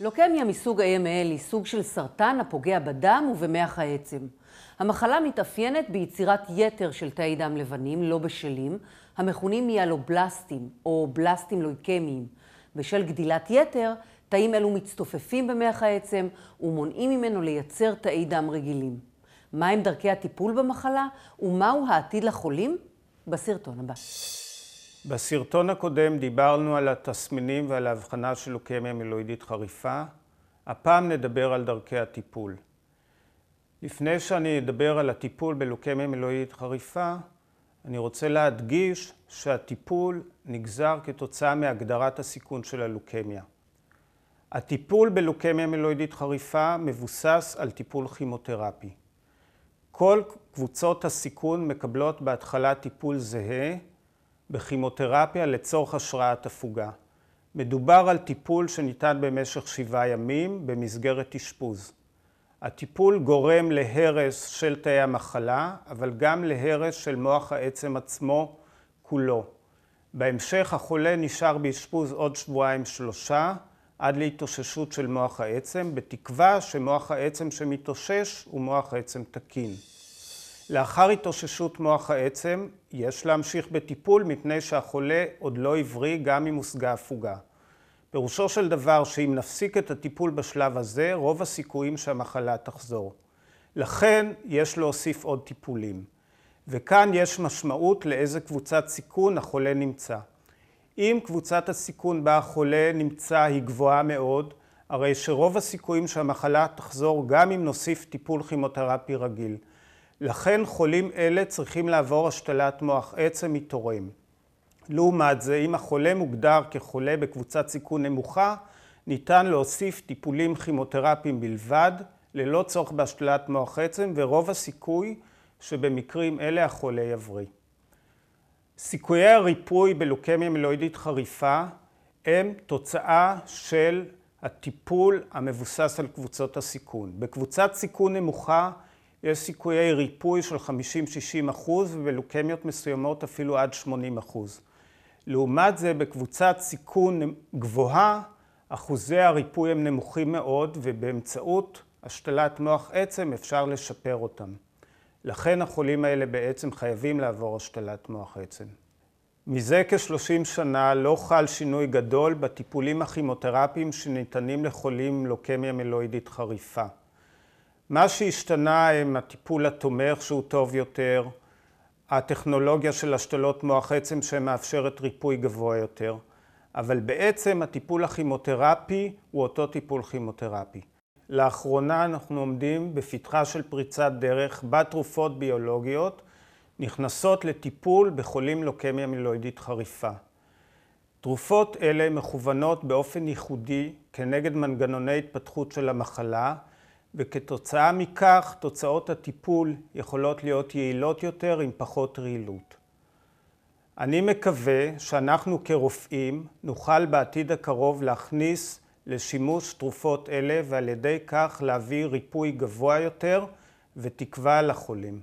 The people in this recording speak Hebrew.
לוקמיה מסוג AML היא סוג של סרטן הפוגע בדם ובמח העצם. המחלה מתאפיינת ביצירת יתר של תאי דם לבנים, לא בשלים, המכונים מיאלובלסטים או בלסטים לויקמיים. בשל גדילת יתר, תאים אלו מצטופפים במח העצם ומונעים ממנו לייצר תאי דם רגילים. מהם דרכי הטיפול במחלה ומהו העתיד לחולים? בסרטון הבא. בסרטון הקודם דיברנו על התסמינים ועל ההבחנה של לוקמיה מילואידית חריפה. הפעם נדבר על דרכי הטיפול. לפני שאני אדבר על הטיפול בלוקמיה מילואידית חריפה, אני רוצה להדגיש שהטיפול נגזר כתוצאה מהגדרת הסיכון של הלוקמיה. הטיפול בלוקמיה מילואידית חריפה מבוסס על טיפול כימותרפי. כל קבוצות הסיכון מקבלות בהתחלה טיפול זהה בכימותרפיה לצורך השראת הפוגה. מדובר על טיפול שניתן במשך שבעה ימים במסגרת אשפוז. הטיפול גורם להרס של תאי המחלה, אבל גם להרס של מוח העצם עצמו כולו. בהמשך החולה נשאר באשפוז עוד שבועיים-שלושה עד להתאוששות של מוח העצם, בתקווה שמוח העצם שמתאושש הוא מוח עצם תקין. לאחר התאוששות מוח העצם, יש להמשיך בטיפול מפני שהחולה עוד לא הבריא גם אם הושגה הפוגה. פירושו של דבר שאם נפסיק את הטיפול בשלב הזה, רוב הסיכויים שהמחלה תחזור. לכן יש להוסיף עוד טיפולים. וכאן יש משמעות לאיזה קבוצת סיכון החולה נמצא. אם קבוצת הסיכון בה החולה נמצא היא גבוהה מאוד, הרי שרוב הסיכויים שהמחלה תחזור גם אם נוסיף טיפול כימותרפי רגיל. לכן חולים אלה צריכים לעבור השתלת מוח עצם מתורם. לעומת זה, אם החולה מוגדר כחולה בקבוצת סיכון נמוכה, ניתן להוסיף טיפולים כימותרפיים בלבד, ללא צורך בהשתלת מוח עצם, ורוב הסיכוי שבמקרים אלה החולה יבריא. סיכויי הריפוי בלוקמיה מלואידית חריפה הם תוצאה של הטיפול המבוסס על קבוצות הסיכון. בקבוצת סיכון נמוכה יש סיכויי ריפוי של 50-60 אחוז, ובלוקמיות מסוימות אפילו עד 80 אחוז. לעומת זה, בקבוצת סיכון גבוהה, אחוזי הריפוי הם נמוכים מאוד, ובאמצעות השתלת מוח עצם אפשר לשפר אותם. לכן החולים האלה בעצם חייבים לעבור השתלת מוח עצם. מזה כ-30 שנה לא חל שינוי גדול בטיפולים הכימותרפיים שניתנים לחולים לוקמיה מלואידית חריפה. מה שהשתנה הם הטיפול התומך שהוא טוב יותר, הטכנולוגיה של השתלות מוח עצם שמאפשרת ריפוי גבוה יותר, אבל בעצם הטיפול הכימותרפי הוא אותו טיפול כימותרפי. לאחרונה אנחנו עומדים בפתחה של פריצת דרך תרופות ביולוגיות נכנסות לטיפול בחולים לוקמיה מילואידית חריפה. תרופות אלה מכוונות באופן ייחודי כנגד מנגנוני התפתחות של המחלה וכתוצאה מכך תוצאות הטיפול יכולות להיות יעילות יותר עם פחות רעילות. אני מקווה שאנחנו כרופאים נוכל בעתיד הקרוב להכניס לשימוש תרופות אלה ועל ידי כך להביא ריפוי גבוה יותר ותקווה לחולים.